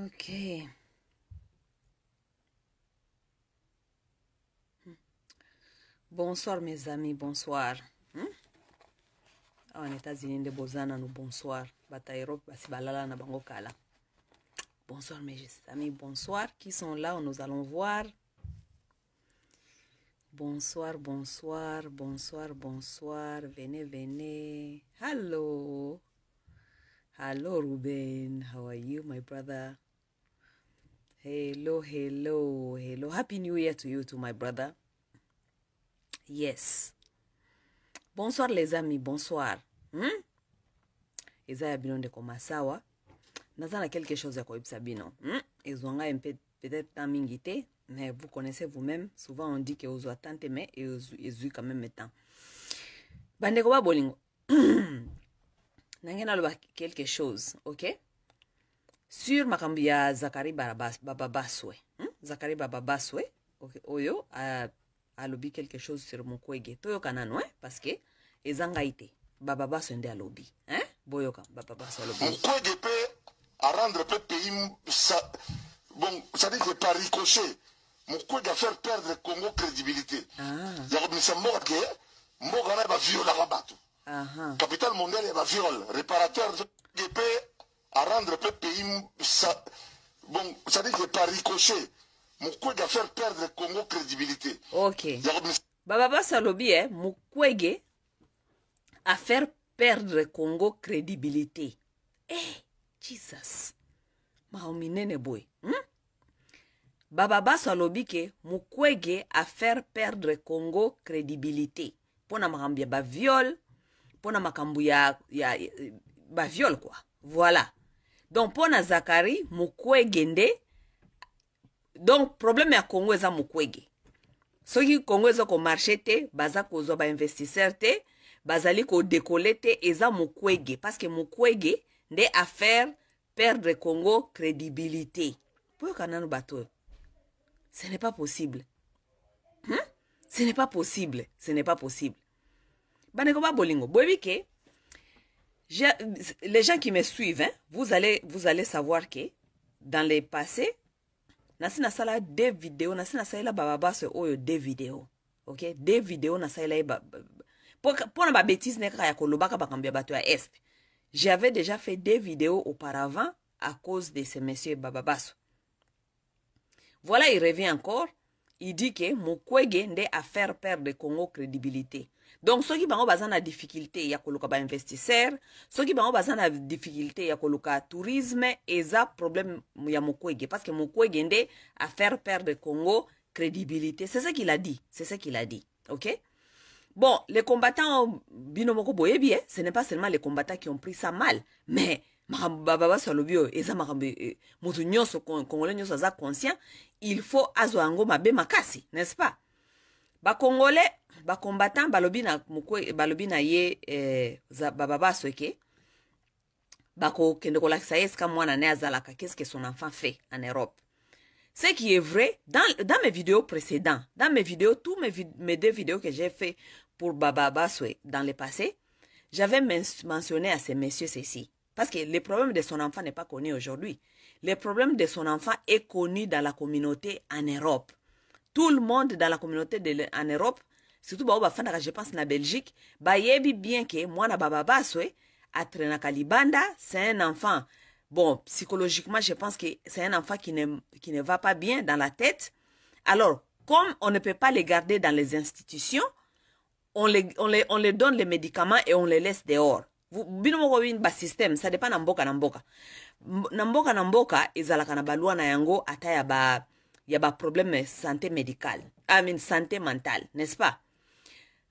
Ok. Hmm. Bonsoir mes amis, bonsoir. En états-unis de bonsoir balala na bonsoir mes amis bonsoir qui sont là nous allons voir bonsoir bonsoir bonsoir bonsoir venez venez Hello. Hello, Ruben. How are you, my brother? Hello, hello, hello. Happy New Year to you, to my brother. Yes. Bonsoir, les amis. Bonsoir. Hmm? binon bino ndeko masawa naza na quelque chose ya koyebisa bino hmm? ont un peu, peut-être mais vous connaissez vous-même souvent on dit que vous temps vous mais êtes quand même temps Bande ba bolingo nangena quelque chose ok sur ma ya zakari bababaswe hmm? zakari bababaswe okay. oyo alobi quelque chose sur mokwege toyokana no hein? parce que ezanga ngai te bababaswe nde alobi hein? boyoka bababaswe alobi mokwege mpe rendre mpe pays sa... bon cest à que par ricochet mokwege faire perdre congo crédibilité ah. yakobimisa mboka ke mboka na baviolaka bato capital mondial ya bavirol réparateur soki mpe arendre mpe pays sa bon cestadire que par ricochet mokwege afaire perdre congo crédibilité ok baba basi alobi e mokwege afaire perdre congo crédibilité e eh, hey, jesus makambo minene boye hmm? baba baso alobi ke mokwege afaire perdre congo crédibilité mpo na makambo ya baviole mpona makambo ya, ya, baviole kwa voilà donc mpona zakari mukwege nde donc problème ya congo eza mukwege soki congo eza ko te baza kozwa bainvestisseur te bazali kodekole te eza mukwege parceke mukwege nde affaire perdre congo crédibilité poyoka nano bato oyo ce n'est pas possible hmm? ce n'est pas possible ce n'est pas possible baneko ba bolingo boyebi les gens qui me suivent hein, vous allez vous allez savoir que dans le passé nasi Sala deux vidéos nasi nasalela bababaso oyo deux vidéos ok deux vidéos nasalela sala pour pour ma bêtise kaka ya kolobaka bakambo ya ba ya j'avais déjà fait deux vidéos auparavant à cause de ce monsieur bababaso voilà il revient encore il dit que mukwege nde affaire perdre congo crédibilité donc qui bango baza a difficulté ya investisseur, ce qui difficultés, il y difficulté ya le tourisme Et ça, problème ya mokwege parce que mokwege à faire perdre congo crédibilité c'est ce qu'il a dit c'est ce qu'il a dit ok bon les combattants bino boye bien. Eh, ce n'est pas seulement les combattants qui ont pris ça mal mais makambo bababasi alobi oyo eza makambo Congo e, nyonso congolais nyonso conscient il faut azoango mabé mabe makasi n'est ce pas qu'est-ce que son enfant fait en europe ce qui est vrai dans, dans mes vidéos précédentes dans mes vidéos tous mes, deux vidéos que j'ai fait pour baba baswe dans le passé j'avais mentionné à ces messieurs ceci parce que le problème de son enfant n'est pas connu aujourd'hui le problème de son enfant est connu dans la communauté en europe tout le monde dans la communauté de, en Europe surtout bao bafandaka je pense na Belgique yebi bien que moi na baba baswe atrenaka kalibanda, c'est un enfant bon psychologiquement je pense que c'est un enfant qui ne, qui ne va pas bien dans la tête alors comme on ne peut pas les garder dans les institutions on les, on les, on les donne les médicaments et on les laisse dehors vous moko bini ça dépend na mboka na mboka na mboka na mboka ezalaka na balwa na yango ataya ba y a ya baprobleme sante santé médicale. mean, santé mentale n'est-ce pas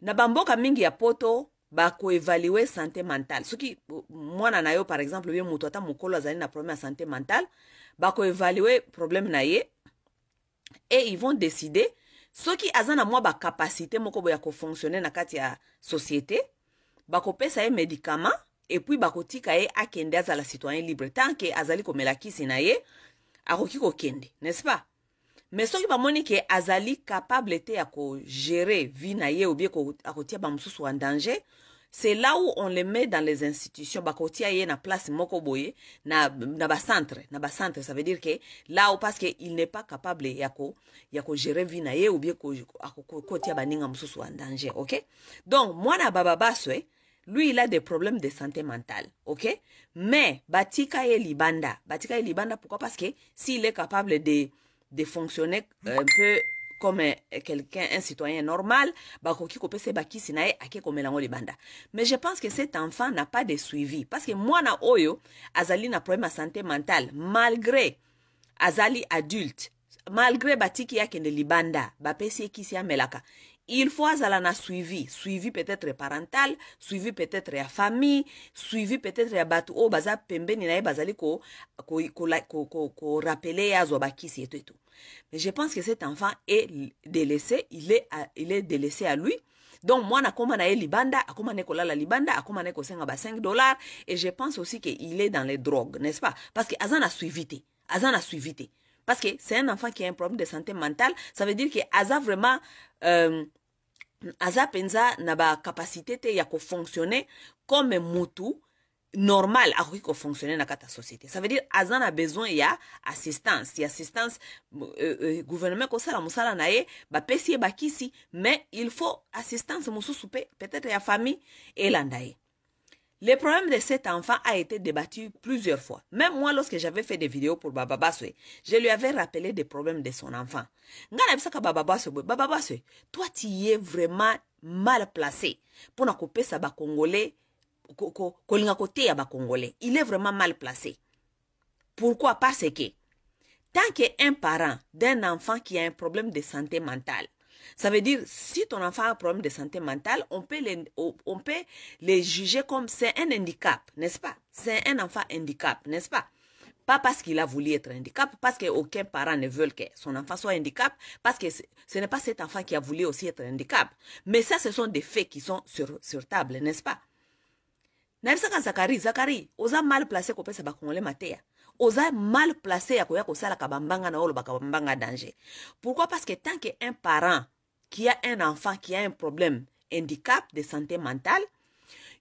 na bamboka mingi ya poto ko ba évaluer santé mentale soki mwana na yo par exemple bien mutota moko mokolo azali na problème santé mentale, mentale ko évaluer na ye et ils vont décider soki azana moi mwa capacité moko ya ko fonctionner na kati ya société bakopesa ye médicament tika bakotika ye akende azala citoyen libre tant que azali ko melaki na ye akoki kende, n'est-ce pas mais soki montrer ke azali capable te gérer bien ou bien à côté ba en danger c'est là où on le met dans les institutions bakotia ye na place moko boye na, na centre na centre ça veut dire que là où parce que il n'est pas capable ya ko ya ou ou bien ou kotia ba ninga mosusu en danger ok donc mwana Baswe lui il a des problèmes de santé mentale ok mais batika ye libanda batika yé libanda pourquoi parce que s'il est capable de de fonctionner un peu comme quelqu'un, un citoyen normal, Mais je pense que cet enfant n'a pas de suivi. Parce que moi, na oyo, azali na problème de santé mentale, malgré azali adulte, malgré batiki a libanda, bapesi ekisi Melaka, il faut la na suivi suivi peut-être parental suivi peut-être la famille suivi peut-être à bato au oh, baza pembeni ko ko bazali rappeler à azwa bakisi et tout mais je pense que cet enfant est délaissé il est, il est délaissé à lui donc moi, na na libanda akóma na kola la libanda akóma na 5 dollars et je pense aussi qu'il est dans les drogues n'est-ce pas parce que Azan a suivi Azan a suivité suivi parce que c'est un enfant qui a un problème de santé mentale ça veut dire que aza vraiment euh, aza mpenza na bakapasite te ya kofonctionne comme mutu normal akoki kofonctionne na kati ya société ça veut dire aza na besoin ya assistance ya assistance euh, euh, gouvernement kosala mosala na ye bapesi ye bakisi mais il faut assistance mosusu mpe peut-être ya famille elanda ye Le problème de cet enfant a été débattu plusieurs fois. Même moi, lorsque j'avais fait des vidéos pour Baba je lui avais rappelé des problèmes de son enfant. Baba Baswe, toi, tu es vraiment mal placé pour couper sa congolais congolais il est vraiment mal placé pourquoi parce que tant qu'un parent d'un enfant qui a un problème de santé mentale ça veut dire, si ton enfant a un problème de santé mentale, on peut les, juger comme c'est un handicap, n'est-ce pas C'est un enfant handicap, n'est-ce pas Pas parce qu'il a voulu être handicap, parce qu'aucun parent ne veut que son enfant soit handicap, parce que ce n'est pas cet enfant qui a voulu aussi être handicap. Mais ça, ce sont des faits qui sont sur, table, n'est-ce pas pas Zachary, Zakari, osa mal placé oza mal placé ya koya kosalaka bambanga na oyo olobaka bambanga danger pourquoi parce que tant qu'un parent qui a un enfant qui a un problème handicap de santé mentale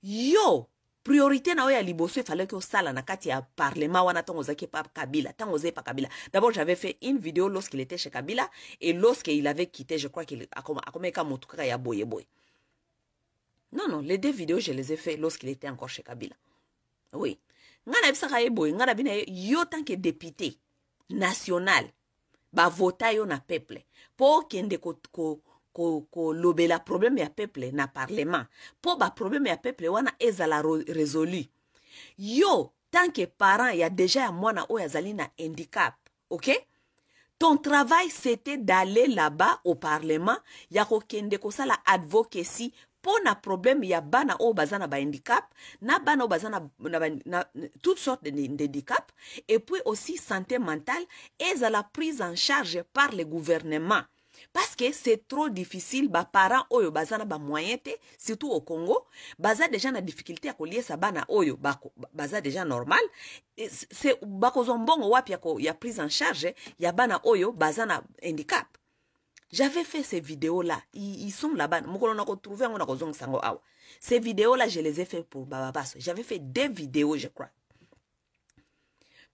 yo priorité na oyo fallait que ça osala na kati ya parlement wana ntango ozalaki epa kabila ntango oza pa kabila d'abord j'avais fait une vidéo lorsqu'il était chez kabila et lorsqu'il avait quitté je crois qu'il a akomeka motu kaka ya boye non non les deux vidéos je les ai fait lorsqu'il était encore chez kabila oui ngalabisaka ye boye ngana bina ye yo que député national vota yo na peuple mpo que kolobela ko, ko, ko problème ya peuple na parlement ba problème ya peuple wana ezala résolu yo tant que parent ya deja ya mwana oyo azali na handicap ok ton travail c'était d'aller là-bas au parlement ya kokende kosala advocacy mpo na probleme ya bana oyo baza na bahandicap na bana oyo baza na, na, na, na toute sorte d'handicap et puis aussi santé mentale ezala prise en charge par le gouvernement parce que c'est trop difficile baparent oyo baza na bamoyen te surtout au congo baza deja na difficulté ya koliesa bana oyo bako, baza deja normal bakozwa mbongo wapi ya, ko, ya prise en charge ya bana oyo baza na handicap J'avais fait ces vidéos-là. Ils, sont là-bas. on Ces vidéos-là, je les ai fait pour Baso. J'avais fait des vidéos, je crois.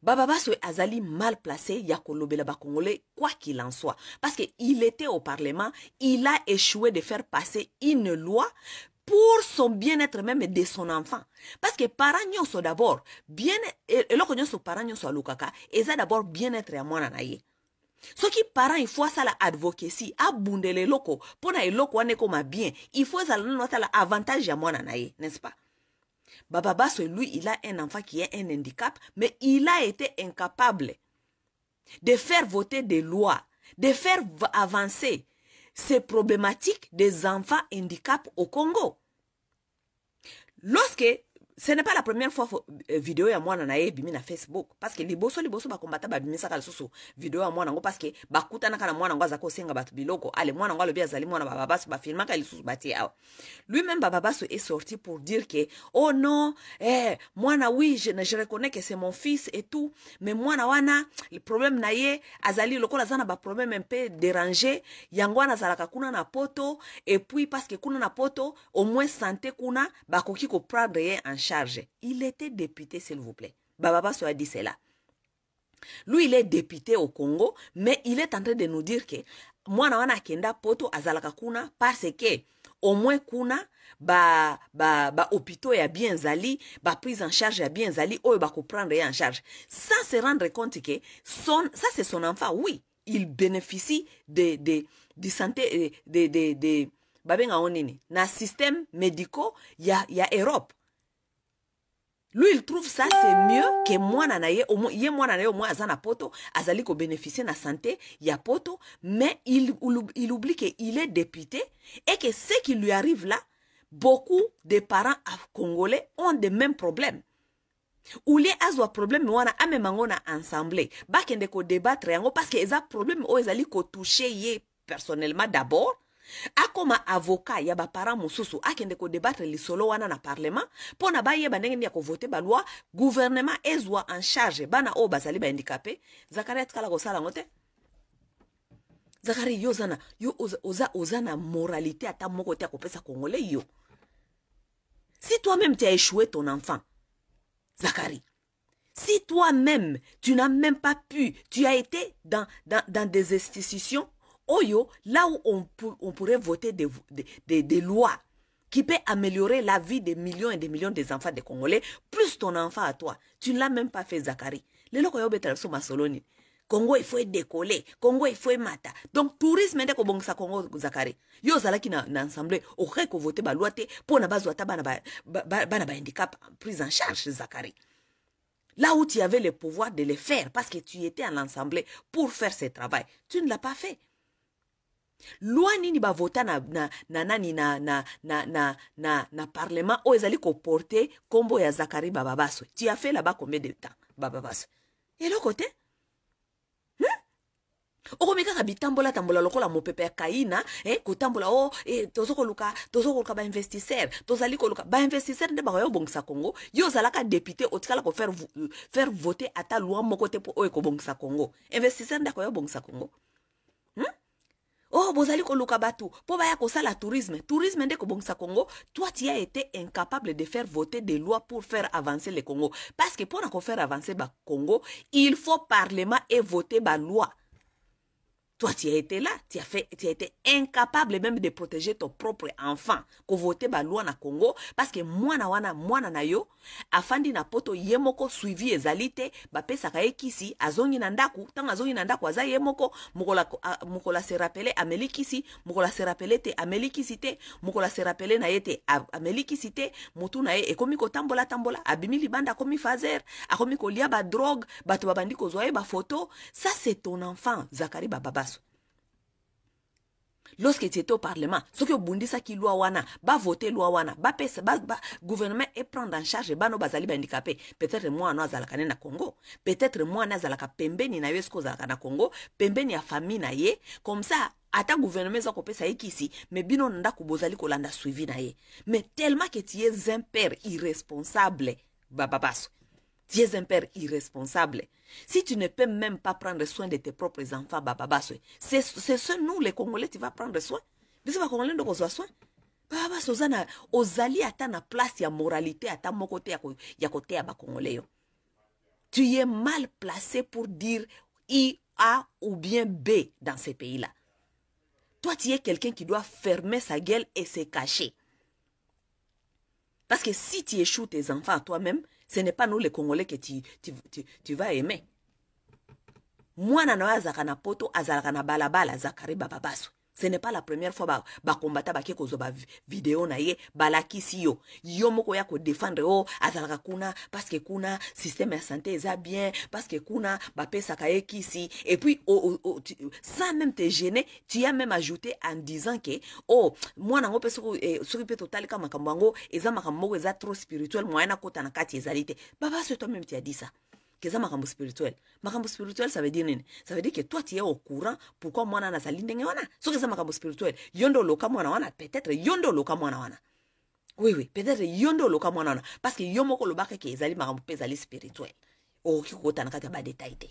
Bababas, est Azali mal placé, la Congolais, quoi qu'il en soit. Parce qu'il était au Parlement, il a échoué de faire passer une loi pour son bien-être même de son enfant. Parce que parents d'abord, bien, et, et, parents et, d'abord bien-être à moi soki parent faut fois asala advocacy pour si les na eloko comme ekoma bien il faut ça la l'avantage avantage moi n'est-ce pas baba celui lui il a un enfant qui a un handicap mais il a été incapable de faire voter des lois de faire avancer ces problématiques des enfants handicap au Congo lorsque ce n'est pas la première fois euh, video ya moi na ye ebimi na facebook parce parceke liboso liboso bakombata babimisaka lisusu video ya mwana parce que bakuta na mwana yango ko kosenga bato biloko ale mwana yango alobi azali mwana filmaka li lisusu batie awa lui même bababaso est sorti pour dire que oh non eh, moi na oui je, je reconnais que c'est mon fils et tout mais moi na wana le problème na ye azali lokola za na un mpe dérangé yango na azalaka kuna na poto et puis que kuna na poto au moins santé kuna bakoki ko ye en charge. Il était député, s'il vous plaît. Bababa soit dit cela. Lui, il est député au Congo, mais il est en train de nous dire que moi, wana poto azalaka kuna parce que au moins kuna ba ba ba hôpitaux ya bien zali ba prise en charge ya bien zali oyo ba prendre en charge sans se rendre compte que son ça c'est son enfant oui il bénéficie de de santé de de de babenga onini na système médico ya ya Europe lui il trouve ça c'est mieux que moi nanaye au moins, yé moi na ye au moins na poto azali bénéficier na santé ya poto mais il, il oublie que il est député et que ce qui lui arrive là beaucoup de parents congolais ont des mêmes problèmes Ou les azwa problème wana mangona ensemble, ba ensemble ko débattre yango parce que a problème oyo ezali toucher yé personnellement d'abord akoma avoka ya de mosusu akende li lisolo wana na parlement pour bayeba ndenge nini ya ba loi gouvernement ezwa en charge bana oyo bazali bahandikape zakari kala ko sala ngote zakari yo yo oza, oza, oza moralité ata moko te ya congolais yo si toi même tu as échoué ton enfant zakari si toi même tu n'as même pas pu tu as été dans, dans, dans des institutions Oyo, là où on, pourrait voter des, des, des, lois qui peuvent améliorer la vie des millions et des millions des enfants des Congolais, plus ton enfant à toi. Tu ne l'as même pas fait, Zachary. Les locaux sont masoloni. Congo, il faut décoller. Congo, il faut mata. Donc, tourisme, ndeko bongsa Congo, Zachary. Yo, là qui na ensemble, aurait qu'on voter ba loate, pour bah, na bazo bana bah, bah, ba, ba, ba, ba handicap prise en charge, Zachary là où tu avais le pouvoir de le faire parce que tu étais à l'Assemblée pour faire ce travail. Tu ne l'as pas fait. lwa nini bavota na, na, na nani na, na, na, na, na, na parlement oyo ezali koporte nkombo ya zakari bababaswe tu as fait là-bas combien de temps bababaswe eloko te hmm? okomi kaka bitambola tambola lokola mopepe ya kaina eh, kotambola o oh, eh, tozo koluka tozo koluka bainvestisseur tozali koluka bainvestisseur nde bakoya kobongisa congo yo ozalaka député otikala kofaire euh, faire voter ata lwa moko te mpo oyo ekobongisa congo investisseur nde akoya kobongisa congo oh bozali koluka batu. Po baya la tourisme tourisme nde bongsa congo toi tu as été incapable de faire voter des lois pour faire avancer le congo parce que pour faire avancer avancer Congo, il faut parlement et voter loi. Toi, tu as été là, tu as, fait, tu as été incapable même de protéger ton propre enfant. Kovote loi na Congo, parce que mwana wana, mwana na yo, afandi na poto yemoko suivi ezalite, bapesa sakaye kisi, azongi na ndaku, tang azongi na ndaku, aza yemoko, mukola, a, mukola se rappele ameli kisi, mukola se rappele te ameli kisi te, mukola se rappele na yete ameli kisi te, na ye tambola, abimi libanda komi fazer, akomi kolia ba drogue, bato babandi babandiko ye ba photo, ça c'est ton enfant, Zakari Baba lorsque tu étais au parlement soki obundisaki lwa wana bavote lwa wana bapesa ba, ba, gouvernement eprendre en charge bano bazali bahandikape peut-être mwana azalaka ne na congo peut-être mwana azalaka pembeni na yo eske ozalaka na congo pembeni ya famille na ye comme ça ata gouvernement eza kopesa ye kisi me bino na ndako bozali kolanda suivi na ye mais tellement ke ti ye zimpere irresponsable bababaso Tu es un père irresponsable. Si tu ne peux même pas prendre soin de tes propres enfants, c'est ce nous, les Congolais, tu vas prendre soin. va Congolais, nous avons soin. Baba Sozana, ozali ata na place moralité, ata moko ya côté ya ba Congolais Tu es mal placé pour dire I, A ou bien B dans ces pays-là. Toi, tu es quelqu'un qui doit fermer sa gueule et se cacher. Parce que si tu échoues tes enfants à toi-même, ce n'est pas nous les Congolais que tu, tu, tu, tu vas aimer poto baba ce n'est pas la première fois bah ba bake kozoba video na ye balakisi yo yo moko ya défendre o oh, azalaka kuna que kuna système ya santé za bien que kuna ba bapesaka ye si et puis oh, oh, oh, sans même te gêner tu as même ajouté en disant que oh, oh, mwana yango mpe soki mpe eh, totalika makambo makambango, eza makambo eza trop spirituel moyen kota na kati ezalite baba se toi même tu as dit ça ke eza makambo spirituel makambo spirituel ça veut dire nini ça veut dire ke toi tie au courant pourquoi mwana wana azali ndenge wana soki eza makambo spirituel yo nde oloka mwana wana peut-être yo nde oloka mwana wana oui oui peut-être yo nde oloka mwana wana parce que yo moko olobaka ke ezali makambo mpe ezali spirituel okoki kokotana kati ya badetail te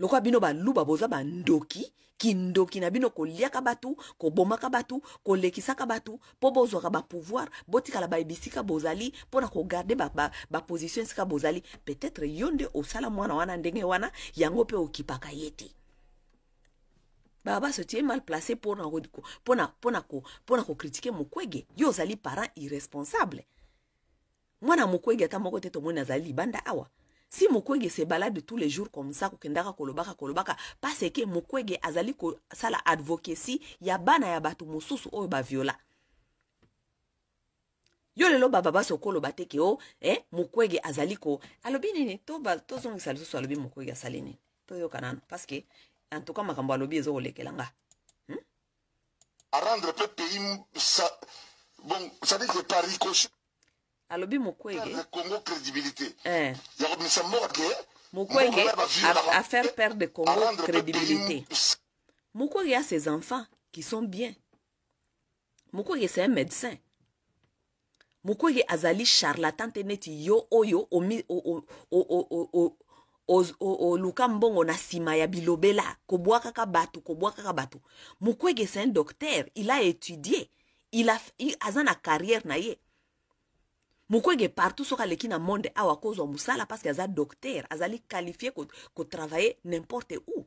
lokwa bino baluba boza bandoki kindoki na bino koliaka bato kobomaka bato kolekisaka bato mpo bozwaka bapouvoir botikala baebisika bozali mpo na kogarde baposition ba, ba esika bozali peut-être yo nde osala mwana wana ndenge wana yango mpe okipaka ye te babaso tie mal place mpona kokritike mokwege yo ozali parent irresponsable mwana mokwege ata moko te tomoni azali libanda awa si mokwege se balade tous les jours comme ça kokendaka kolobaka kolobaka parce ke mokwege azali kosala advocacy ya bana ya bato mosusu oyo baviola yo lelo bababa sokoloba te ke o oh, eh, mokwege azali ko alobi nini tozongisa to lisusu alobi mokwege asali nini toyoka nano parce ke antuka makambo alobi ezokolekela nga hmm? arendre pe pays sa, bon, ça dit que par ricochet alobi mukwege congo crédibilité eh. yakomisa moke mukwege a, faire perdre de congo crédibilité mukwege a ses enfants qui sont bien mukwege c'est un médecin mukwege azali charlatan te neti yo oyo oh, oluka mbongo na sima ya bilobela kobwa kaka bato kobwa kaka bato mukwege c'est un docteur il a étudié il a, il, aza na carrière na ye mokwenge partout soki aleki na monde awa akozwa mosala parceke aza docteur azali qualifie kotravaille ko nimporte ou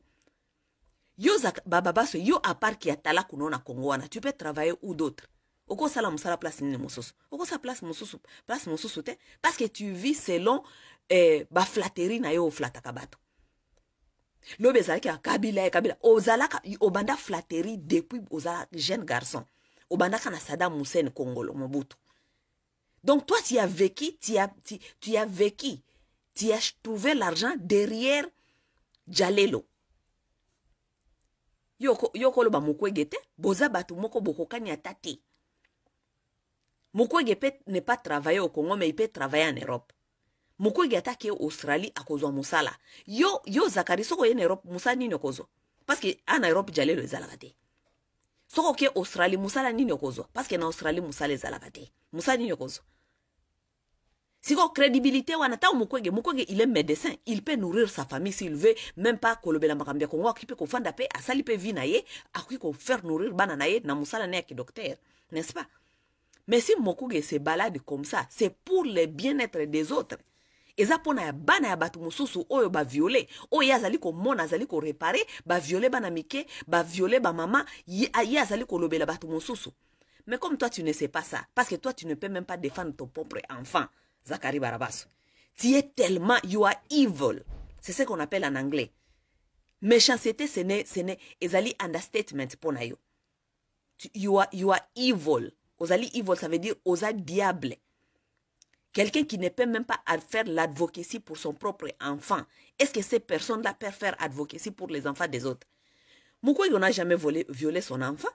yo baba baso yo aparki ya tala kuno na kongo wana tu peux travailler ou d'autre okosala mosala place nini mosusu okosala place mosusu place mosusu te parceke tu vis selon eh, baflateri na yo oflataka bato lobi ezalaki ya kabila ya kabila ozalaka obanda flateri depuis ozala jeune garçon obandaka na sadam hussein kongolo mobutu Donc toi, tu as vécu, tu as, tu, tu as vécu, tu as trouvé l'argent derrière Jalelo. Yoko, yoko loba mukwege boza batu moko bokokani ata te. Mukwege peut ne pas travailler au Congo, mais il peut travailler en Europe. Mukwege ata ke Australie akozwa musala. Yo, yo Zakari, soko en Europe, musala nini okozwa? Parce que en Europe, Jalelo ezalaka te. Soko ke Australie, musala nini okozwa? Parce que na Australie, musala ezalaka te. Musala nini okozwa? siko credibilité wana ta mukwege il est médecin il peut nourrir sa famille s'il veut même pas kolobela makambo ya peut akoki mpe kofanda mpe peut mpe vi à qui peut faire nourrir bana na ye na musala na docteur. n'est-ce pas mais si mokuge se balade comme ça c'est pour le bien-être des autres eza mpona ya bana ya bato mosusu oyo baviole oyo mon azali komona azali korepare ba bana mike mama, yazali ko azali la batu mususu mais comme toi tu ne sais pas ça parce que toi tu ne peux même pas défendre ton propre enfant Zachary Barabas, Tu es tellement, you are evil. C'est ce qu'on appelle en anglais. Méchanceté, ce n'est, ce n'est, ezali understatement pour yo. You are, you are evil. Ozali evil, ça veut dire osa diable. Quelqu'un qui ne peut même pas faire l'advocacy pour son propre enfant. Est-ce que ces personnes-là peuvent faire advocacy pour les enfants des autres? il n'a jamais volé, violé son enfant.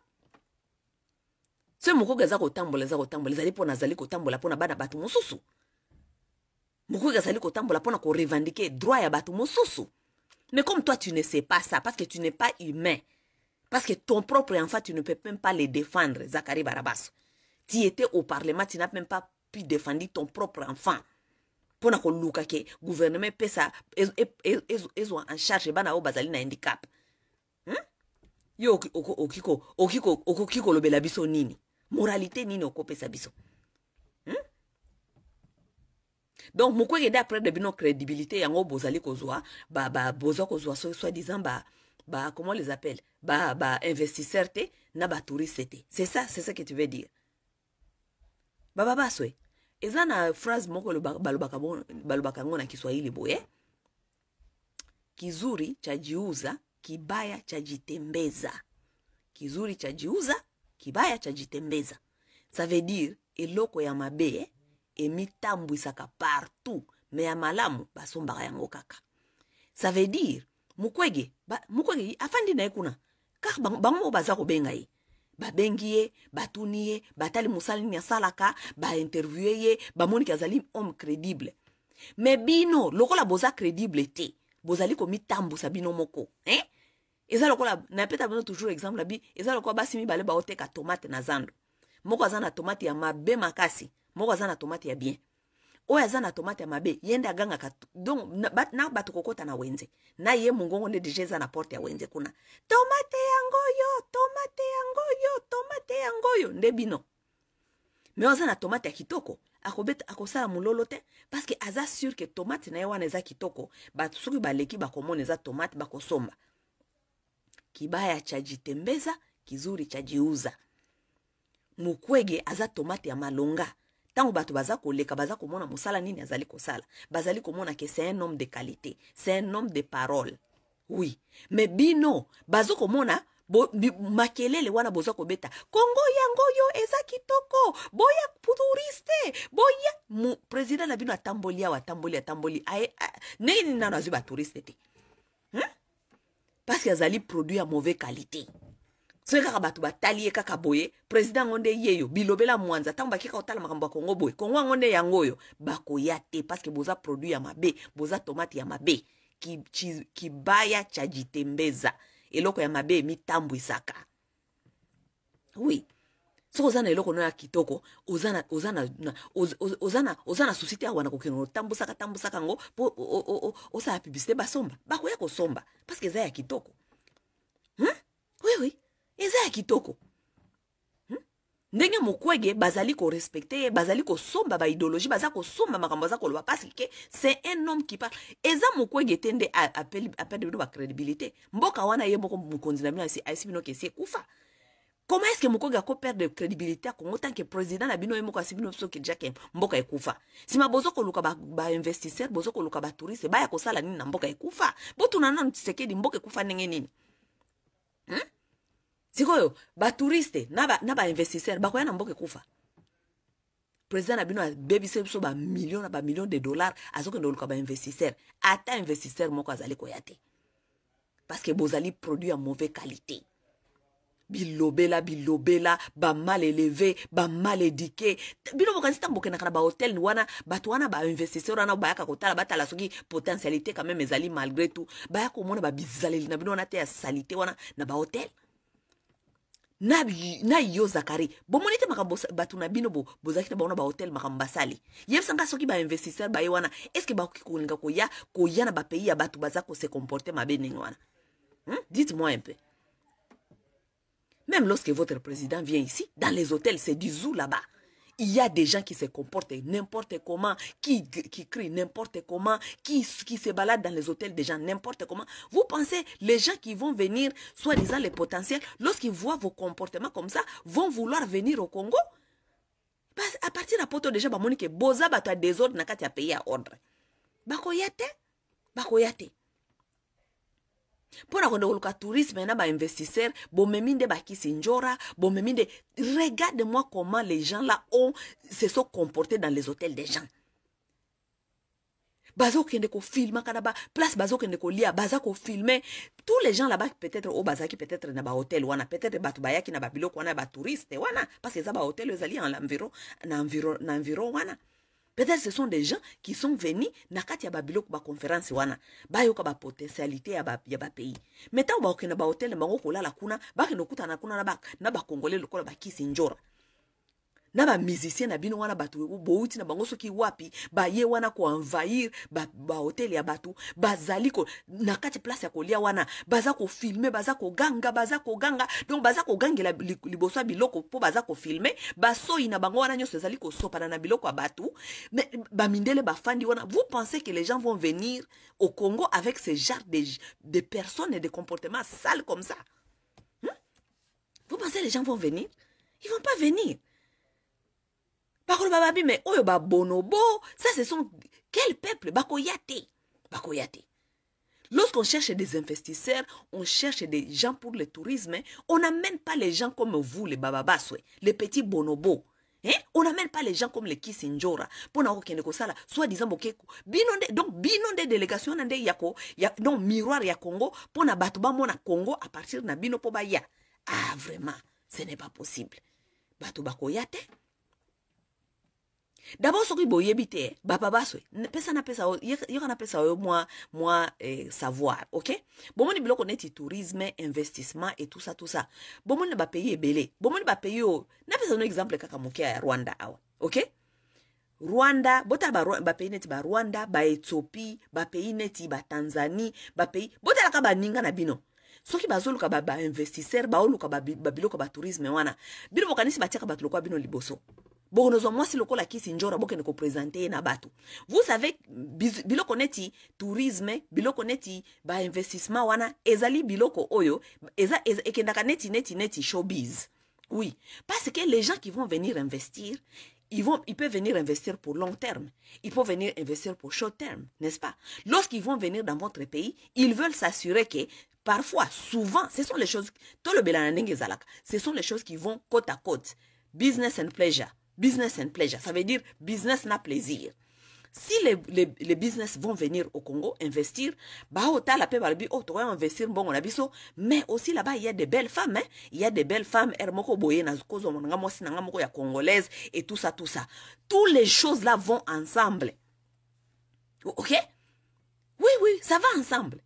Ce Mukwege za kotambola, za kotambola, zali pona zali kotambola pona bana batu mususu mokoko ezali kotambola ko revendiquer droit ya batu mosusu mais comme toi tu ne sais pas ça parce que tu n'es pas humain parce que ton propre enfant tu ne peux même pas le défendre zakari barabas tu étais au parlement tu n'as même pas pu défendre ton propre enfant ko koluka ke gouvernement ils e, e, ezo en charge bana o bazali na handicap hmm? yo lobe la biso nini moralité nini okopesa biso donc mokwege nde après debino crédibilité yango bozali kozwa ba, ba, bozwa kozwa so soi-disant ba, ba comment les appelle ba, ba investisseur te na batouriste te c'est ça c'est ça que tu veux dire baba baso e eh. eza na phrase moko balobaka ba, yango na kiswahili boye eh. kizuri chajiuza kibaya chajitembeza kizuri chajiuza kibaya chajitembeza ça veut dire eloko ya mabe eh? emitambwisaka partout me ya malamu basombaka yango kaka ça veut dire mukwege mukwege afandi na ye kuna kaka bango moko baza kobenga ye babengi ye batuni ye batali mosala nini asalaka bainterviewe ye bamoniki azali homme crédible me bino lokola boza crédible te bozali komitambusa bino moko eh? eza lokola napeta bino toujours exemple abi eza lokola basi mibale baoteka tomate na zando moko aza na tomate ya mabe makasi moko aza na tomate ya bien oyo aza na tomate ya mabe ye nde agangaka donc na, na bato kokɔta na wenze na ye mongongo nde deja eza na porte ya wenze kuna tomate yangoyo tomate yangoyo tomate yangoyo nde bino me oyo aza na tomate ya kitoko akobeta akosala mololo te parceke aza sur ke tomate na ye wana eza kitoko bato soki baleki bakomona eza tomate bakosomba kibaya chajitembeza kizuri chajiuza mukwege aza tomate ya malonga ntango bato baza koleka baza komona mosala nini azali kosala bazali komona ke c'est un homme de qualité c'est un homme de parole oui me bino baza komona Bo, makelele wana boza kobeta kongo yango yo eza kitoko boya touriste boya mo président na bino atamboli awa atamboli atamboli aye ndenge nini nano azwi batouriste te hmm? parce que azali produit ya mauvais qualité soki kaka bato batali ye kaka boye président yango nde ye yo bilobela mwanza ntango bakeka kotala makambo ya kongo boye kongo yango nde yango oyo bakoya te parceke boza produit ya mabe boza tomate ya mabe kibaya ki cha jitembeza eloko ya mabe emitambwisaka oui soki oza na eloko no ya kitoko oza na, oza na, oza, oza na, oza na susi te awa na kokende otambusaka tambusaka yango mpo osala piblisité basomba bakoya kosomba parceke eza ya kitoko hmm? oui oui eza ya kitoko hmm? ndenge mokwege bazali korespecte ye bazali kosomba baideologie baza kosomba makambo aza koloba parceke ke c'est un homme qui parle eza mokwege te nde aperde bino bacrédibilité mboka wana ye moko mokonzi na bino ayesi bino kesi ekufa comment est ce que mokwege akoperde crédibilité akongo tanke président na bino ye moko asi bino soki jake mboka ekufa nsima bozo koluka bainvestisseur ba bozo koluka batouriste baya kosala nini na mboka ekufa botuna nanu tisekedi mboka ekufa ndenge nini hmm? sikoyo batouriste na bainvestisseur ba bakoya na mboka ekufa président na bino abebisi biso bamillion na bamillion de dollar azokende koluka bainvestisseur ata investisseur moko azali koya te parceke bozali produit ya mauvais qualité bilobela bilobela bamal eleve bamal édike bino bokanisi ntango bokendaka na bahotel wana bato wana bainvestisseur wana bayaka kotala batala soki potentialité quand même ezali malgré tout baya komona babizaleli na bino wana te ya salite wana na bahotel nabi na yo zakari bon te makambo bato na bino bo, bozalaki na bango na bahotel makambo basali ba nga soki ce que ba estceke ko ya ko ya na pays ya bato baza se comporter mabe ndenge wana hmm? dites moi un peu même lorsque votre président vient ici dans les hôtels c'est du zou là-bas il y a des gens qui se comportent n'importe comment, qui, qui crient n'importe comment, qui, qui se baladent dans les hôtels des gens n'importe comment. Vous pensez, les gens qui vont venir, soi-disant les potentiels, lorsqu'ils voient vos comportements comme ça, vont vouloir venir au Congo à partir de la photo déjà, boza désordre na tu payer payé ordre mpona kende koluka tourisme na bainvestisseur bomemi nde bakisi njora bomemi nde regarde moi comment les gens là ont se sont comportés dans les hôtels des gens bazokende kofilma kana baplace bazokende kolia baza kofilme tous les gens là-bas peut-être au bazalaki peut-être na bahôtel wana peut-être bato bayaki na babiloko wana ya batouriste wana parce eza bahôtel ezali na environ environ wana peut-être ce sont des gens qui sont venus nakat ya ya ba conférence wana ba potentialité ya ya bapays ba okena ba hotel na bango kolala kuna ba bakende na kuna na bakongole lokola bakisi njora na musicien na bino wana bato bouti na bango soki wapi baye wana ko envahir ba hotel ya bato bazali ko, na kati place ya kolia wana bazako filmer baza ganga baza ganga donc baza la liboso biloko po bazako filmer baso na bango wana nyonso ezali so na biloko ya bato mais bamindele bafandi wana vous pensez que les gens vont venir au congo avec ce genre de, de personnes et de comportements sales comme ça hmm? vous pensez les gens vont venir ils vont pas venir Bako bababi mais oyo bonobo, ça ce sont quel peuple Bakoyate. bakoyate. Lorsqu'on cherche des investisseurs, on cherche des gens pour le tourisme, on n'amène pas les gens comme vous, les bababaswe, les petits bonobos. Hein? On n'amène pas les gens comme les Kissinjora. Pour n'a qu'un sala, soit disant bokeko. Binonde, donc binonde délégation des yako, ya, miroir ya Congo, pour na batuba mona Congo à partir na bino Pobaya. Ah vraiment, ce n'est pas possible. Batuba koyate, d'abord soki boyebi te bapapa so pesa na pesa yoka na pesa oyo mwa mwa eh, savoir ok bomoni biloko neti tourisme investissement et tout ça tout ça bomoni na bapays ebele bomoni bapays oyo napesa no exemple kaka moke ya rwanda awa ok rwanda botala bapays neti barwanda baetiopi bapays neti batanzanie bapays botalaka baninga na bino soki bazoluka bainvestisseur ba baoluka babiloko batourisme wana bino bokanisi batiaka bato lokwa bino liboso Bon, nous avons kisi njora bokende kopresente ye na bato vous savez biloko neti tourisme biloko neti investissement wana ezali biloko oyo eza, eza, ekendaka neti neti showbiz oui parce que les gens qui vont venir investir ils, vont, ils peuvent venir investir pour long terme, ils peuvent venir investir pour short terme, n'est-ce pas Lorsqu'ils vont venir dans votre pays, ils veulent s'assurer que parfois, souvent, ce sont les choses, ce sont les choses qui vont côte à côte, business and pleasure. Business and pleasure, ça veut dire business na plaisir. Si les, les, les business vont venir au Congo investir, bah au la paix balbi oh toi investir bon on a biso, mais aussi là-bas il y a des belles femmes, hein? il y a des belles femmes hermoko boye na kozo monanga moko ya congolaise et tout ça tout ça. Toutes les choses là vont ensemble. OK Oui oui, ça va ensemble.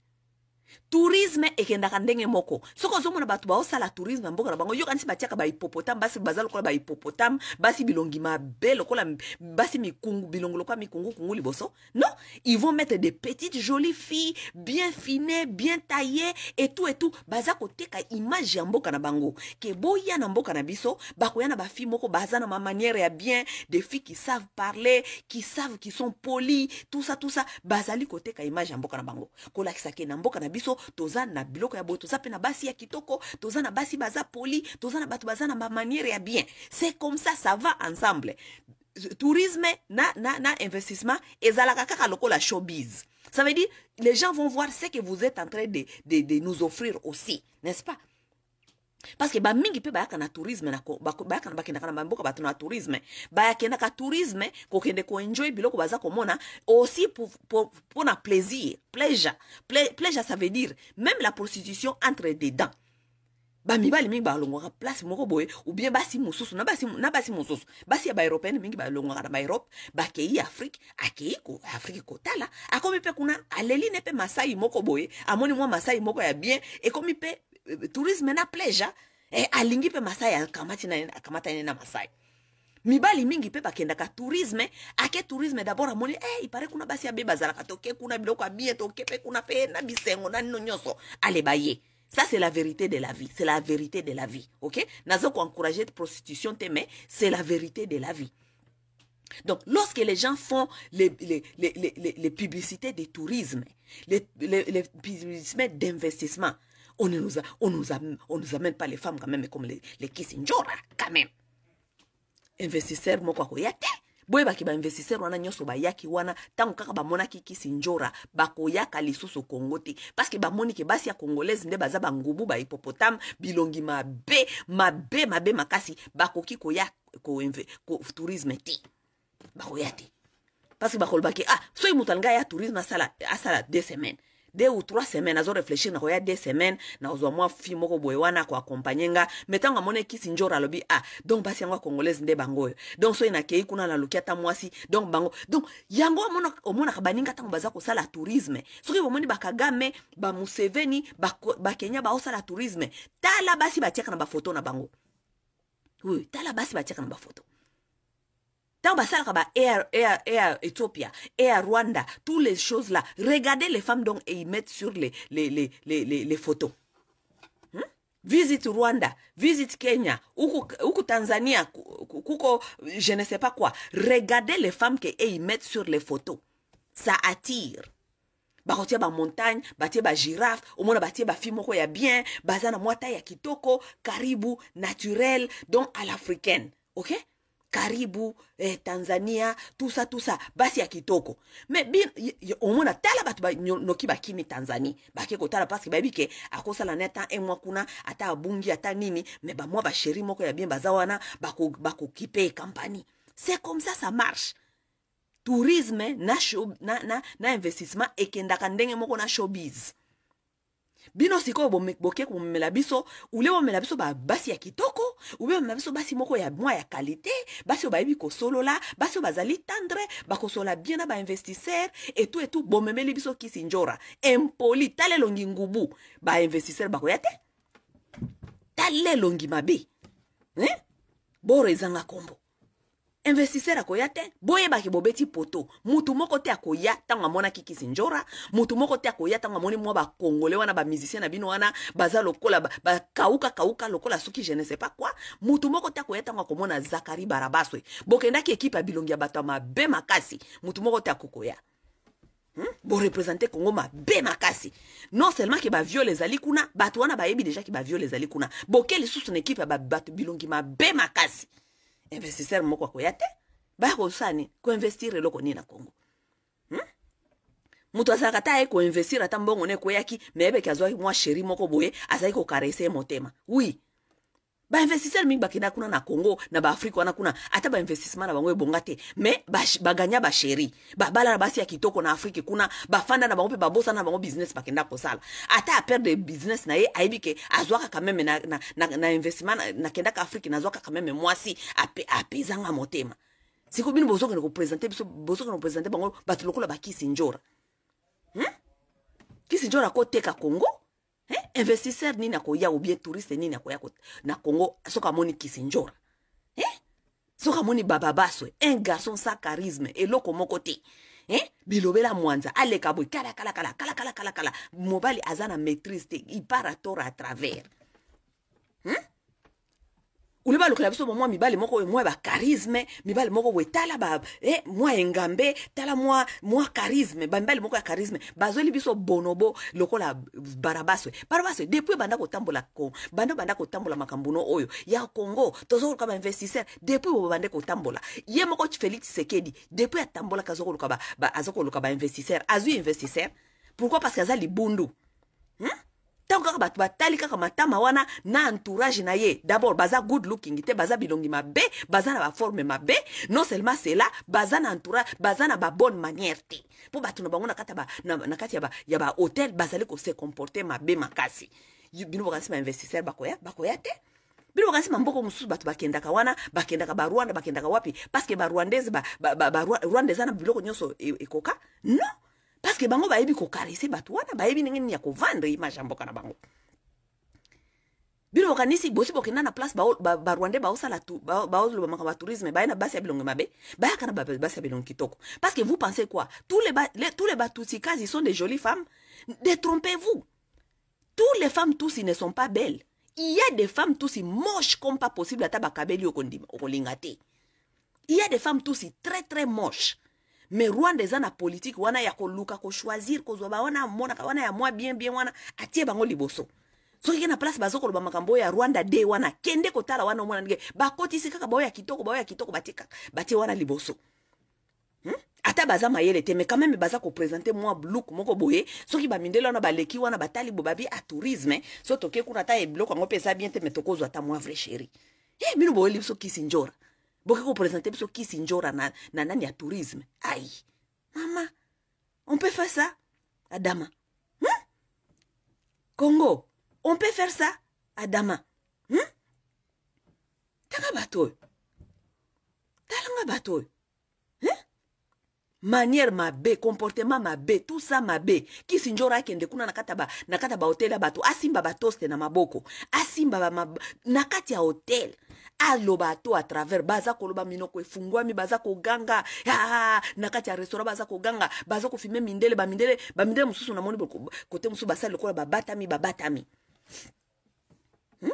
tourisme ekendaka ndenge moko soki ozomona bato baosala tourisme mboka na bango yokanisi batiaka bahipopotame basi baza lokola bahipopotame basi bilongi mabe lokola basi mikungu bilongo lokola mikungukungu liboso non ils vont mettre des petites jolies filles bien finées bien taillées et tout et tout baza koteka image ya mboka na bango ke boya na mboka na biso bakoya na bafille moko baza na mamanière ya bien des filles qui savent parler qui savent qui sont polies tout ça tout ça bazali koteka image ya mboka na bango kolakisa ke na mboka na biso toza na biloko ya boye toza na basi ya kitoko toza na basi baza poli toza na bato baza na ya bien c'est comme ça ça va ensemble tourisme na, na, na investissement ezalaka kaka la showbiz ça veut dire les gens vont voir ce que vous êtes en train de, de nous offrir aussi n'est-ce pas parceke bamingi mpe bayaka na tourisme bakendaka na bamboka bato na tourisme bayakendaka tourisme kokende koenjoy biloko baza komona aussi mpona plaisir pleasure pleasure ça veut dire même la prostitution entre dedans bamibali mingi balongwaka place moko boye ou bien basi mosusu na basi mosusu basi ya baeuropéenne mingi balongwaka na baeurope bakei afrike akei afrike kotala akomi mpe kuna aleli ne mpe masai moko boye amoni mwa masai moko ya bien ekomi mpe Eh, tourisme na pleasure ah. eh, alingi pe masai akamata kamata na masai mibali mingi bakenda ka tourisme ake tourisme dabord amoni eh, ipare kuna basi abe bazalaka toke kuna biloko abie toke pe kuna mpe na bisengo na nino ale aleba Ça, c'est la vérité de la vie. C'est la vérité de la vie. OK? Nazo ko encourager la prostitution, mais c'est la vérité de la vie. Donc, lorsque les gens font les, les, les, les publicités de tourisme, les, publicités d'investissement, on ne nous, a, on nous, a, on nous amène pas les femmes quand même comme les, les kisinjora quand même investisseur moko akoya te boyebaki bainvestisseur wana nyonso bayaki wana ntango kaka bamonaki kisi njora bakoyaka lisusu kongo te parceke bamoni ke basi ya congolaise nde baza bangubu bahipopotame bilongi mabe mabe mabe makasi bakoki koya tourisme te bakoya te parceke bakolobaki ah soki moto alingai ya tourisme asala, asala deux semaines de ou trois semaine azoréfléchir na koya deux semaine nazwa mwa fi moko boye wana akoakompagne nga me ntango amoni ekisi njoro alobi ah donc basi yango acongolaise nde bango oyo donc soki nakei kuna naloki ata mwasi donc bango donc yango omonaka baninga ntango baza kosala tourisme soki bomoni bakagame bamuseveni bakenya ba baosala tourisme tala basi batiaka na bafoto na bango oui tala basi batiaka na bafoto Tant bah ça et, à, et Rwanda, toutes les choses-là, regardez les femmes donc et ils mettent sur les, les, les, les, photos. Hmm? Visite Rwanda, visite Kenya, ou Tanzanie, Kuko, je ne sais pas quoi. Regardez les femmes que, et ils mettent sur les photos. Ça attire. Bah, bah, montagne, bakotia bamontagne girafe, au omona bah bafi film ya bien baza na moitié ya kitoko caribou, naturel donc à l'africaine ok karibu eh, tanzania tusa tusa basi ya kitoko me omona tala bato banoki bakimi tanzanie bake kotala parceke bayebi ke akosala na ata emwa kuna ata abungi ata nini me bamwa basheri moko ya bien baza wana bakokipe bako, bako kampani c'est comme ça ça marche tourisme na, show, na, na, na investissement ekendaka ndenge moko na showbiz bino sikoyo boke bomemela biso ule bomemela biso babasi ya kitoko ube bomemela biso basi moko ya mwa ya kalite basi oyo bayebi kosolola basi oyo bazali tendre bakosolola bien na bainvestisseur etu etu bomemeli biso kisi njora empoli tala elongi ngubu bainvestisseur bakoya te tala elongi mabe eh? boro ezanga nkombo investisseur akoya te boyebaki bobeti poto mutu moko te akoya ntango amonaki kisi njora mutu moko te akoya ntango amoni mwa bakongole wana bamusicien na bino wana baza lokola bakauka kauka lokola soki je ne sais pas quoi mutu moko te akoya ntango akomona zakari barabaswe bokendaki ekipe ya bilongi ya bato ya mabe makasi mutu moko te akokoya Hmm? borepresente kongo mabe makasi non seulement ke baviole ezali kuna bato wana bayebi deja ke baviole ezali kuna boke lisusu na ekipe ya bato bilongi mabe makasi investisseur moko akoya te bakosala nini koinvestir eloko nini na congo hmm? moto azalaka ta aye koinvestir ata mbongo na ekoyaki me ebeke azwaki mwa sheri moko boye azalaki kokarese motema wi oui. bainvestisseur mingi bakenda kuna na congo na baafrika wana kuna ata bainvestissement na bango ebonga te me baganya ba basheri babala na basi ya kitoko na afrike kuna bafanda na bango mpe babosana na bango business bakenda kosala ata aperde business na ye ayebi ke azwaka kameme na, na, na, na investissement nakendaka na afrike nazwaka kameme mwasi ape, apezanga motema siko bino bozokende kopresente biso bozokende kopresente bango bato lokola bakisi njora hmm? kisi njora akoteka congo investisseur nini akoya ou bien touriste nini akoya na congo soki amoni kisinjora eh? soki amoni bababaswe un garçon sa charisme eloko moko te eh? bilobela mwanza aleka boye kalakalakalakalakalakala mobali aza na maîtrise te ipara toro à travers hmm? uli balukela biso bamwa mibale moko boye mwa bacharisme mibale moko boye tala ba eh, mwa engambe tala mwa mwa charisme bamibale moko ya charisme bazweli biso bonobo lokola barabaswe barabaswe depuis banda kotambola banda banda kotambola makambo no oyo ya congo tozokoluka bainvestisseur depuis bo bande kotambola ye moko félix sekedi depuis atambolaka azokoluka bainvestisseur azwi investisseur pourquoi parce que aza libundu hmm? ntango kaka bato batali kaka matama wana na entourage na ye d'abord baza good looking te baza bilongi mabe baza na baforme mabe non seulement cela baza na entourage baza na babonne manière te mpo bato na bango na kati, ba, na, na kati ya bahotel ba, ba bazali kose comporte mabe makasi bino bokanisi bainvestisseur bakoya bakoya te bino bakanisi mamboko mosusu bato bakendaka wana bakendaka barwanda bakendaka wapi parceke barwandaise barwanda eza na biloko nyonso e, ekoka non Parce que bango bayebi kokarese bato wana bayebi ndenge nini ya vendre image ya mboka na bango bino kanisi bosi bokenda na place barwandais ba, ba baosala ba, baoloba ba ya tourisme ba na basi ya bilonge mabe kana ba basi ya bilonge kitoko parce que vous pensez quoi tous les, ba, les, tous les ils sont des jolies femmes détrompez-vous tous les femmes ils ne sont pas belles il y a des femmes ils moches comme pas possible ata bakabeli okondima okolinga te il y a des femmes ils très très moches me rwanda eza na politike wana ya koluka koshwazir kozwa bawana amonaka wana ya mwa bien bien wana atie bango liboso soki ke na place bazokoloba makambo oyo ya rwanda d wana kende kotala wana omona ndenge bakotisi kaka baoyo ya kitoko baoyo ya kitoko batie kaka batie wana liboso hmm? ata baza mayele te me kameme baza kopresente mwa look moko boye soki bamindeli wana baleki wana batali bo babi a tourisme so toke kuna ata ebiloko yango mpe eza bien te me tokozwa ata mwa vrai sheri e eh, mino boyeli biso kisinjora boke kopresente biso kisinjora na, na nani ya tourisme ai mama on peut faire ça adama hmm? congo on peut faire ça adama hmm? tanga bato oyo talanga bato oyo hmm? manière mabe comportement mabe tout ça mabe kisinjora akende kuna na kati na kati ya bahotel ya bato asimba batoste na maboko asimba ba mab... na kati ya hotel aloba to à travers baza koloba minoko efungwami baza ko ganga ah, na kati ya restaurant baza ko ganga baza ko kofime mindele ba ba mindele mindele bamindele bamindele mosusu namoni kote mosusu basali lokola babatami babatami hmm?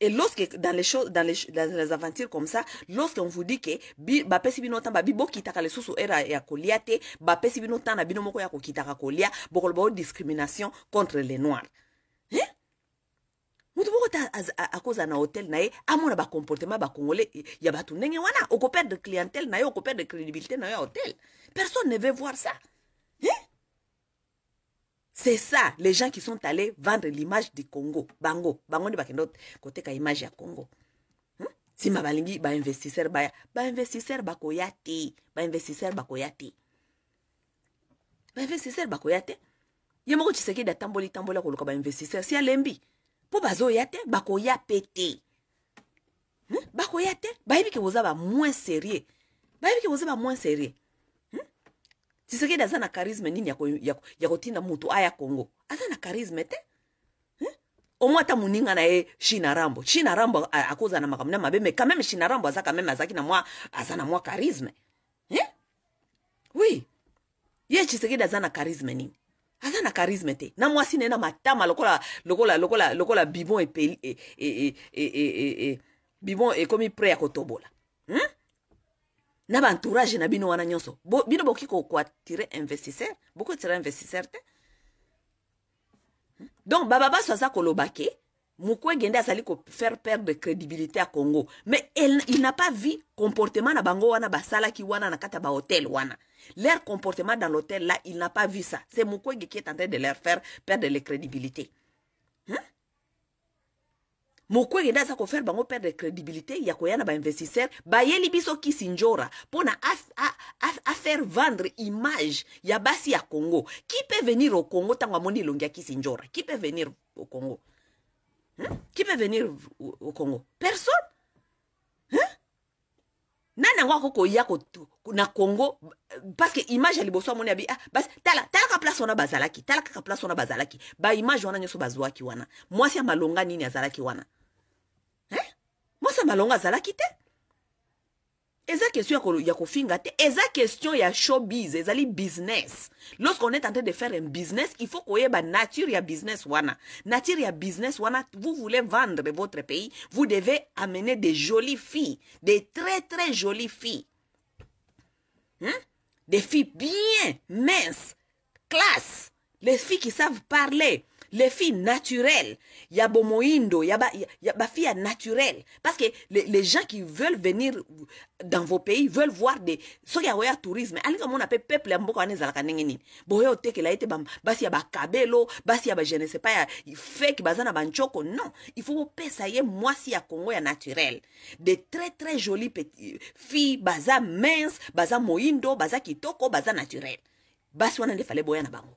Et lorsque dans les choses, dans les, dans les aventures comme ça, lorsque on vous dit que ba bapesi bino tamba bibo kitaka les sous era ya kolia te, bapesi bino tana bino moko ya kokitaka kolia, bokolo discrimination contre les noirs moto moko ta akozala na hotel na ye comportement bacomportema bacongolais ya bato ndenge wana de clientele na ye de crédibilité na yo ya hotel personne ne veut voir ça hein? c'est ça les gens qui sont allés vendre l'image du congo bango bango bakendo côté ka image ya congo hmm? ma balingi investisseur baya bainvestisseur Ba investisseur bainvestisseur bakoya Ba investisseur bakoya te Yemoko moko da tamboli tambola ko ba investisseur si alembi mpo bazoya te bakoya mpe te hmm? bakoya te bayebi ke boza bamoins serie bayebi ke boza bamoins serie hmm? tshisekedi aza na charisme nini ya kotinda motu aya congo aza na charisme te hmm? omwa ata moninga na ye shinarambo shinarambo akozala na makambo na mabe me quand même shinarambo aza quand même azalaki na mwa aza na mwa charisme eh? oui ye tshisekedi aza na charisme nini aza na charisme te na mwasi na ye na matama lokola lokola lokola lokola bibon epeli e, e, e, e, e. e, e bibon ekomi pre ya kotobola hmm? na baentourage na bino wana nyonso Bo, bino bokoki koatire investisseur bokoatire investisseur te hmm? donc bababaso aza koloba ke mokwege nde azali kofaire perdre crédibilité ya congo mais il n'a pas vu comportement na bango wana basalaki wana na kati ya bahotel wana Leur comportement dans l'hôtel, là, il n'a pas vu ça. C'est Mukwege qui est en train de leur faire perdre la crédibilité. Hein? mokwege nde aza fait, bango perdre crédibilité ya ba na bainvestisseur bayeli biso kisinjora mpona faire vendre image a basi à congo qui peut venir au congo ntango moni elongi qui sinjora? qui peut venir au congo hein? qui peut venir au congo personne hein? Nana nani ko akokoya na congo que image ya liboso amoni abi ah, basi tala talaka place wana bazalaki tala kaka place wana bazalaki so wana nyonso bazwaki wana moi c'est malonga nini azalaki wana hein moi c'est malonga azalaki te eza question ya finga te eza question ya showbiz ezali business lorsqu'on est en train de faire un business il faut ba nature ya business wana nature ya business wana vous voulez vendre votre pays vous devez amener des jolies filles des très très jolies filles Hein? Des filles bien minces, classe, les filles qui savent parler, les filles naturelles. Il y a Bomoindo, il y a, y naturelle. Parce que les, les, gens qui veulent venir dans vos pays veulent voir des. So ya wea tourisme. allez comme on appelle peuple ya mboka wane zalaka nengeni. Boyo teke la ete Basi ya ba kabelo, basi ya ba je ne sais pas fake bazana banchoko. Non. Il faut penser moi si a Congo a naturel. Des très très jolies petites filles, baza mince, baza moindo, baza kitoko, baza naturel. Basi wana ndefale boya na bango.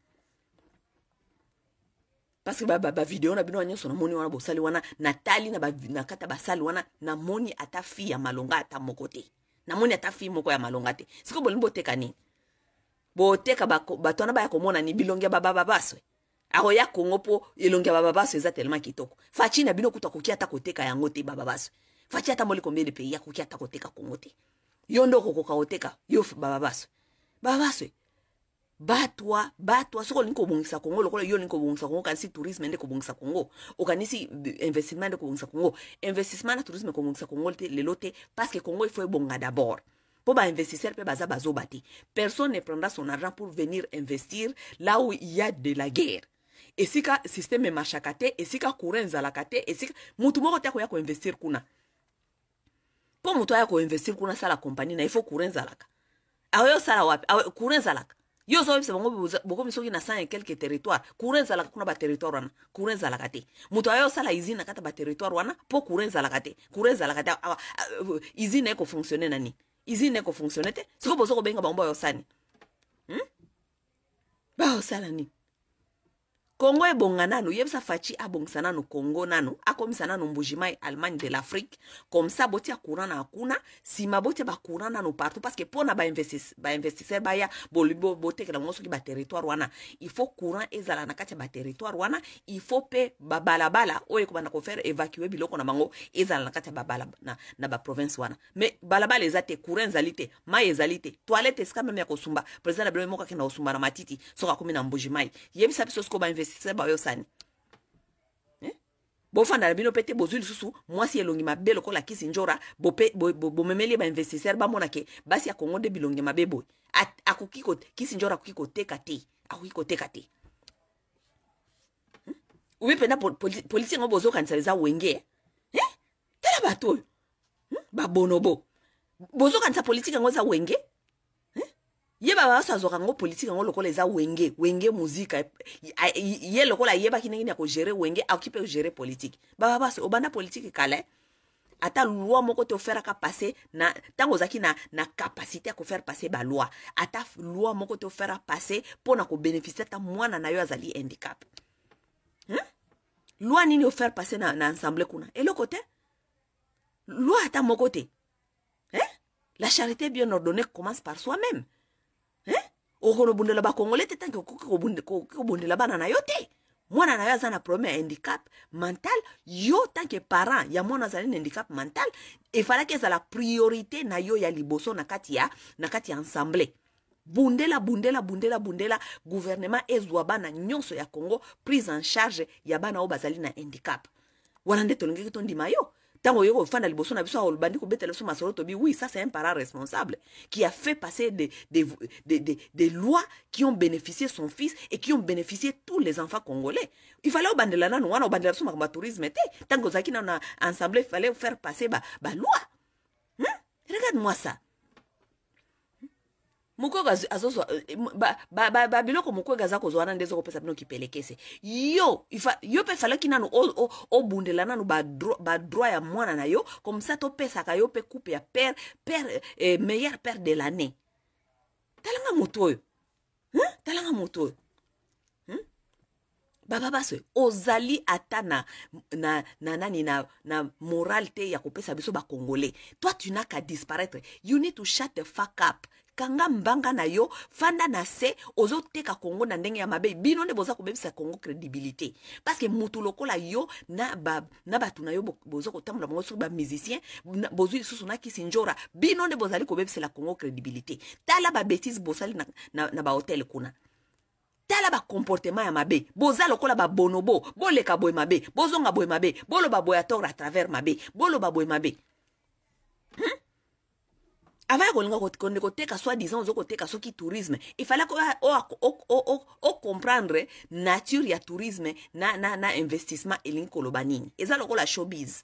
parceke bavideo na bino wana nyonso namoni wana bosali wana natali na kati ya basali wana namoni ata fi ya malonga ata moko te namoni ata fi moko ya malonga te sikoyo bolingi boteka nini boteka bato wana baya komona ni bilongi ya bababaswe akoya kongo mpo elongi ya bababaswe eza telema kitoko faci na bino kuta akoki ata koteka yango te bababaswe faci ata moli kombele pei akoki ata koteka kongo te yo nde okokoka koteka yo bababaswe bababaswe batwa batwa soki olingi kobongisa kongo lokola yo olingi kobongisa kongo okanisi tourisme nde kobongisa kongo okanisi investissement nde kobongisa kongo investissement na tourisme kobongisa kongo te lelo te parce que kongo ifo ebonga d'abord mpo bainvestisseur mpe baza bazoba te personne ne prendra son argent pour venir investir là où il y a de la guerre esika systeme emarshaka te esika courant ezalaka te esika motu moko te akoya koinvestir kuna mpo motu aya koinvestir kuna asala kompani na ifo courant ezalaka aoyo osala wapi courant ezalaka yo ozobebisa bango bokomi soki na san ya quelque territoire courant ezalaka kuna baterritoire wana courant ezalaka te moto aya osala usine na kati ya baterritoire wana mpo courant ezalaka te courant ezalaka te usine ekofonctionne na nini usine ekofonctionne te sikoy boza kobenga bango bayo osani bayosala nini hmm? kongo ebonga nanu yebisa faci abongisa nanu kongo nanu akomisa nanu mbujima e allemagne de l'afrique komsa botia courant na kuna nsima botia bacourant nanu partout parceke mpona bainvestisseur baya bolibo botekela bango soki baterritoire wana ifaut courant ezala na kati ya baterritoire wana ifaut mpe babalabala oyo ekobanda kofaire évacue biloko na bango ezala na kati ya babala na, na baprovince wana me balabala eza te courant ezali te mai ezali te toilette esika meme ya kosumba président na bilo moko akenda kosumba na matiti soki akomi na mbujimai yebisa biso soki obainvesti bosisa baoyo sani eh? bofanda na bino mpe te bozwi lisusu mwasi elongi mabe lokola kisi njora bomemeli bainvestisseur bamona ke basi ya kongo nde bilongi mabe boye akoki kisi njora akoki koteka te akoki koteka te hmm? obe mpena polisi yango bozokanisa eza wenge eh? Eh? tala bato oyo hmm? babonobo bozokanisa politike yango eza wenge yeba basazwaka yango politike yango lokola eza wenge wenge muzika ye lokola ayebaki ndenge nini akogere wenge akoki mpe kogere politike baba basi obanda politike kala ata loi moko te oferaka passe na ntango ozalaki na, na kapasité ya kofaire passe baloi ata loi moko te ofera passe mpo na kobénéficie ata mwana na yo azali handicap hmm? loi nini ofaire passe na, na ensemble kuna eloko te loi ata moko te eh? la charité bien ordonnée commence par soi-même okona obundela bakongole te tanke okoki kobundela bana na yo te mwana na yo aza na probleme ya handicap mental yo tanke parent ya mwana azali na handicap mental efalaki ezala priorité na yo ya liboso na kati ya na kati ya ensemble bundela bundela bundela bundela gouvernement ezwa bana nyonso ya congo prise en charge ya bana oyo bazali na handicap wana nde tolingaki tondima yo ntango oyo au liboso na biso awa olobandi kobetela biso masolo tobi oui ça c'est un parent responsable qui a fait passer des, des, des, des, lois qui ont bénéficié son fils et qui ont bénéficié tous les enfants congolais il fallait obandela nanu wana obandela biso makambo ya tourisme tant que ozalaki nanu ensemble il fallait faire passer la loi. loi. Hmm? regarde moi ça mukwega azozwa eh, babiloko mukwega aza kozwa wana nde ezokopesa bino kipelekese yo yo mpe falaki nanu obundela nanu badroit ya mwana na yo komsa topesaka yo mpe coupe ya pere pere eh, meilleur pere de l'année talanga moto oyo talanga moto oyo baba baso ozali ata na, na, na nani na, na moral te ya kopesa biso bakongolais toi tu na ka disparaître you need to shut the fuck up kanga mbanga na yo fanda na se ozoteka kongo na ndenge ya mabe bino nde boza kobebisa kongo crédibilité parceke motu lokola yo na, ba, na bato na yo boza kotambola bango soki bamusicien bozwi lisusu na kisi njora bino nde bozali kobebisela kongo crédibilité tala babétise bosali na, na, na bahotel kuna tala bacomportema ya mabe boza lokola babonobo boleka boye mabe bozonga boye mabe boloba boye atore a travers mabe boloba boye mabe hmm? ava ya kolinga konde koteka soi disant ozokoteka soki tourisme ifala ocomprendre nature ya tourisme na, na, na investissement elingi koloba nini eza lokola showbiz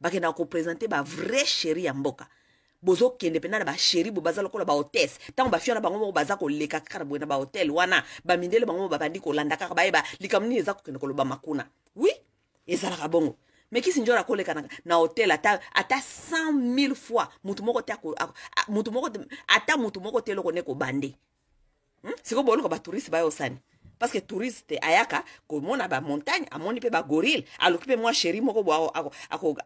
bakendaka kopresente bavrai sheri ya mboka bozokende mpena na basheri bo baza lokola bahôtesse ntango bafio na bango moko baza koleka kaka boye na bahotel wana bamindele bango moko babandi kolanda kaka bayeba likambo nini eza kokende koloba makuna wi ezalaka bongo me kisi njora akolekanaka na hotel ata ata 100000 fois mutu moko te mutu moko ata mutu moko te eloko ne kobande hmm? sikoyo boluka batouriste bayosani parce que touriste ayaka komona bamontagne amoni mpe bagorile aluki mpe mwa sheri moko bo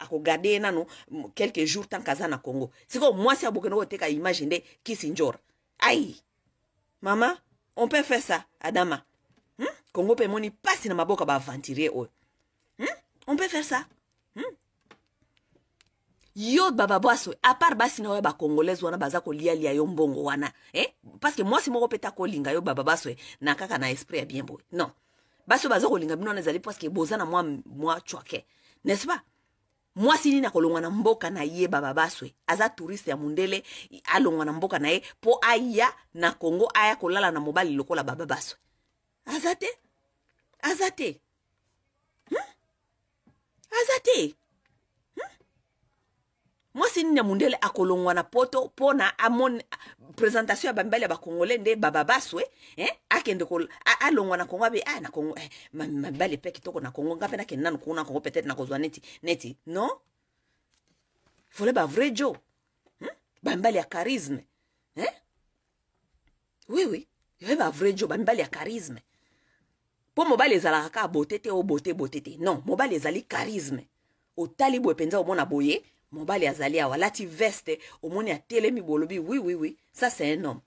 akogarde ye nano quelque jour tanke aza na congo sikoyo mwasi abokende koteka image nde kisi njora ai mama on peut faire ça adama hmm? congo mpe emoni mpasi na maboko baaventurie oyo on peut faire ça hmm? yo bababwaso apart basi na oyo bacongolaise wana baza kolialia yo mbongo wana eh? parceke mwasi moko mpe ta kolinga yo bababaso eh? na kaka na esprit ya bien boye non basi oyo baza kolinga bino wana ezali parceke boza na mwa, mwa chwake n'est-ce pas mwasi nini akolongwa na mboka na ye bababaswe eh? aza touriste ya mondele alongwa na mboka na ye mpo aya na kongo aya kolala na mobali lokola bababaswe aza te aza te aza te mwa hmm? si nini ya mundele akolongwana poto mpona amoni presentation ya bambali ya bakongole nde bababaswe eh? akende alongwa na kongo abe ah, na kongo eh, mabali mpe kitoko na kongo nga mpe nakende nano kongo peut-être nakozwa neti neti non vole bavrai jo hmm? bambali ya charisme eh? oui oui yoye bavrai jo bambali ya charisme mpo mobali ezalaka kaka bote te obote oh, bote te non mobali ezali charisme otali boye mpenza omona boye mobali azali awa alati veste omoni atelemi bolobi wi wi wi ça c'est un homme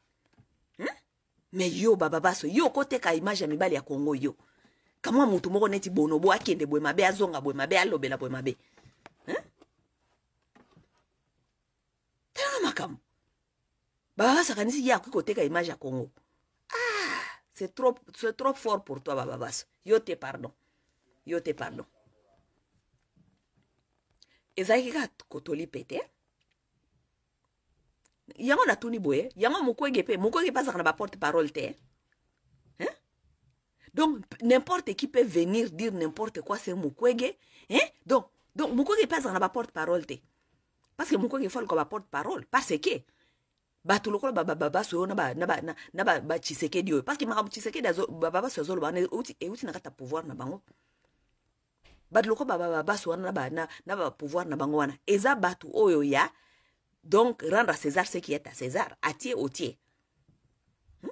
hmm? me yo bababaso yo okoteka image ya mibali ya kongo yo kamwa motu moko neti bonobo akende boye mabe azonga boye mabe alobela boye mabe hmm? talanga makambo bababasaka neti ye akoki koteka image ya kongo C'est trop, trop fort pour toi, Bababas. Yo te pardon. Yo te pardon. ezalaki kaka kotoli pete yango natuni boye yango mokwege mpe moko mpe azalaka na porte parole te hein? donc n'importe qui peut venir dire n'importe quoi c'est mukwege hein? donc donc moko mpe azalaka na porte parole te parce que mokwege comme aluka porte parole parce que bato lokola babaso oyo na bachisekedi oyo parceke makambo chisekedi babaso azoloba wana euti na kati ya pouvoir na bango bato lokola babaso wana na bapouvoir na bango wana eza bato oyo ya donc rendre à césar ce qui est à césar atie otie hmm?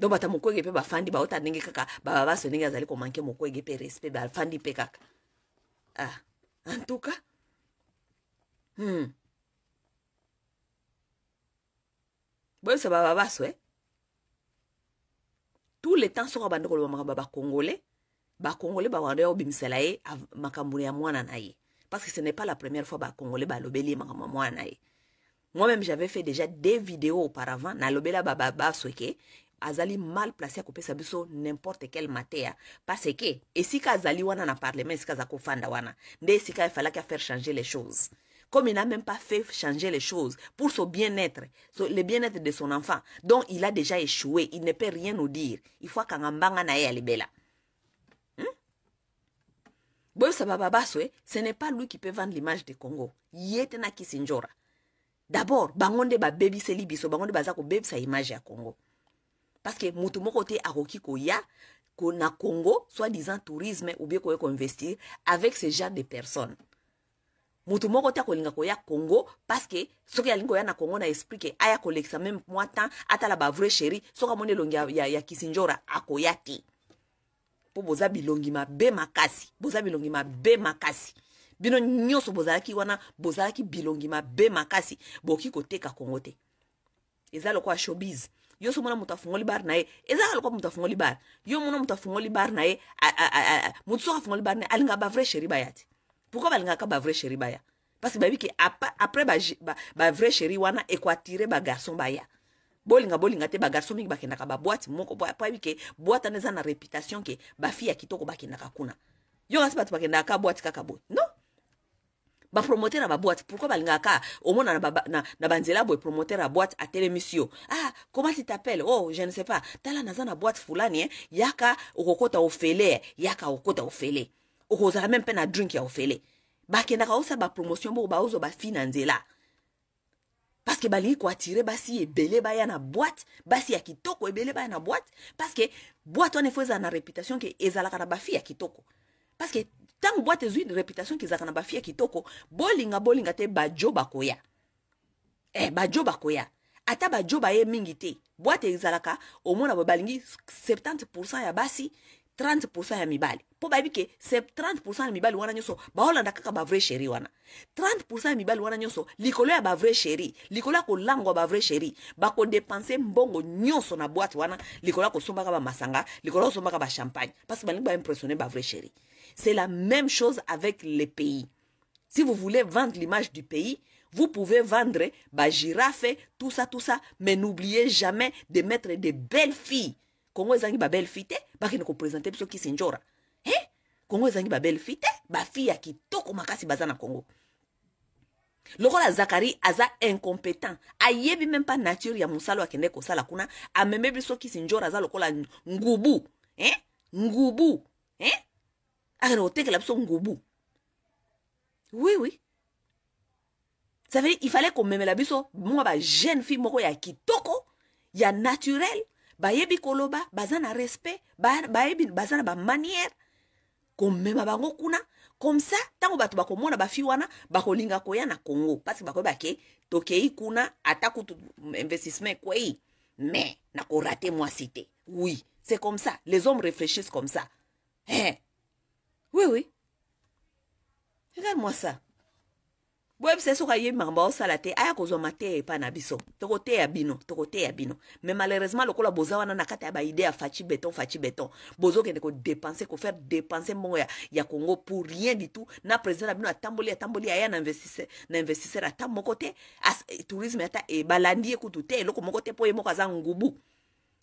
donc bato mokwege mpe bafandi baota ndenge kaka babaso ndenge azali komanke mokwege mpe respect bafandi mpe kaka ah en tout cas hmm. bon boyebisaka baba e tous les temps soko abandi kolobamaka babakongole bakongole bakanda ya kobimisela ye makambo ya mwana na ye parce que ce n'est pas la première fois ba balobeli ba makambo ya mwana moi-même j'avais fait déjà des vidéos auparavant n'a nalobela babaso eke azali mal placé à couper akopesa biso n'importe quelle matière parce que et si azali wana na parlement si aza kofanda wana nde esika efalaki faire changer les choses comme il n'a même pas fait changer les choses pour son bien-être, le bien-être de son enfant, dont il a déjà échoué, il ne peut rien nous dire. Il faut qu'on ait un libela. Hmm? Boy ce n'est pas lui qui peut vendre l'image du Congo. D'abord, bangonde ba baby selibiso, bangonde bazako baby sa image à Congo. Parce que mutumoko te aroki koya, qu'on Congo, soit disant tourisme, ou bien qu'on investir avec ce genre de personnes. motu moko te akolinga koya congo parceke soki alingi koya na congo na explike aya kolekisa meme mwa temps atala bavre sheri soki amoni elongi ya, ya, ya kisinjora akoya te mpo boza bilongi mabe makasi boza bilongi mabe makasi bino nyonso bozalaki wana bozalaki bilongi mabe makasi bokoki koteka congo te eza lokola shobise yo so mona moto afungoli bar na ye ezaka lokwa moto afungoli bar yo mona moto afungoli bar na ye motu soko afungoli bar na ye alinga bavrai sheri baya te pourquoi balingaka bavrai chéri baya parce que bayebi ke après bavrai ba, ba chéri wana ekoatire bagarson baya bolinga bolinga te bagarson mingi bakendaka babwate moko po ayebi ke bwate wana eza na réputation ke bafille ya kitoko bakendaka kuna yo kasi bato bakendaka ka bwate kaka boye non bapromoter na baboîte pourquoi balingaka omona na, na, na banzela boye promoter ya boîte atelemisi yo ah comment tu t'appelle oh je ne sais pas tala naza na boîte fulani eh? yaka okokota ofele eh. yaka okokota ofele okozala meme mpe na drink ya ofele bakendaka osala bapromotion boko baozwa bafi na nzela parceke balingi koatire basi ebele baya na boîte basi ya kitoko ebele baya na boîte parceke boîte wana efo ezala na réputation ke ezalaka na bafi ya kitoko parceke ntango boîte ezwi réputation ke ezalaka na bafi ya kitoko bolinga bolinga te bajo bakoya eh, bajo bakoya ata bajo baye mingi te boîte ezalaka omona balingi 70 ya basi 30% ya mibali po que c'est 30% ya mibali wana nyonso baholanda ba bavrai Chéri wana 30% ya mibali wana nyonso likolo ya ko sheri likolo ya Chéri, Ba sheri dépenser mbongo nyonso na bwate wana likolo ya kosombaka masanga, likolo ya ba champagne. parce balingi la vraie Chéri. c'est la même chose avec les pays si vous voulez vendre l'image du pays Vous pouvez vendre ba girafe, tout ça, tout ça, mais n'oubliez jamais de mettre des belles filles. Congo ezangi ba belle fille bakende kopresente biso kisi njora e eh? kongo ezangi babele fi te bafi ya kitoko makasi baza na kongo lokola zakari aza incompétent ayebi meme mpa nature ya mosala akende kosala kuna ameme biso kisi njora aza lokola ngubu eh? ngubu eh? akende kotekela biso ngubu wiwi oui, oui. ça veut dire ifallait komemela biso mwa bajeune fille moko ya kitoko ya naturel bayebi koloba baza na respect bayebi baza na bamaniere komema bango kuna comme ça ntango bato bakomona bafi wana bakolinga koya na congo parce bakoyeba ke tokei kuna ata kutu investissement ekwei mais nakorate mwasi te oui c'est comme ça les hommes réfléchissent comme ça hein. Eh! oui oui regarde moi ça boyebi se so kayebi makambo aosala te aya kozwa mateya epai na biso tokoteya bino tokoteya bino me malheureusement lokola boza wana na kati ya baide ya faci beton faci beton bozokende kodepense kofaire depense mbongo ya, ya congo pour rien du tout na président na bino atamboli atamboli aya na investisseur na investisseur ata moko te eh, tourisme ata e, eh, balandi ye kutu te eloko moko te mpo ye moko aza ngubu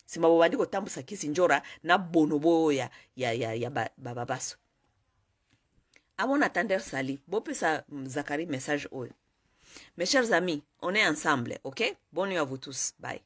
nsima bobandi kotambusa kisi njora na bonobo ya, ya, ya, ya bababaso ba, ba, avant d'atteindre sali bopesa mm, zakari message oyo mes chers amis on est ensemble ok bonne nuit à vous tous bye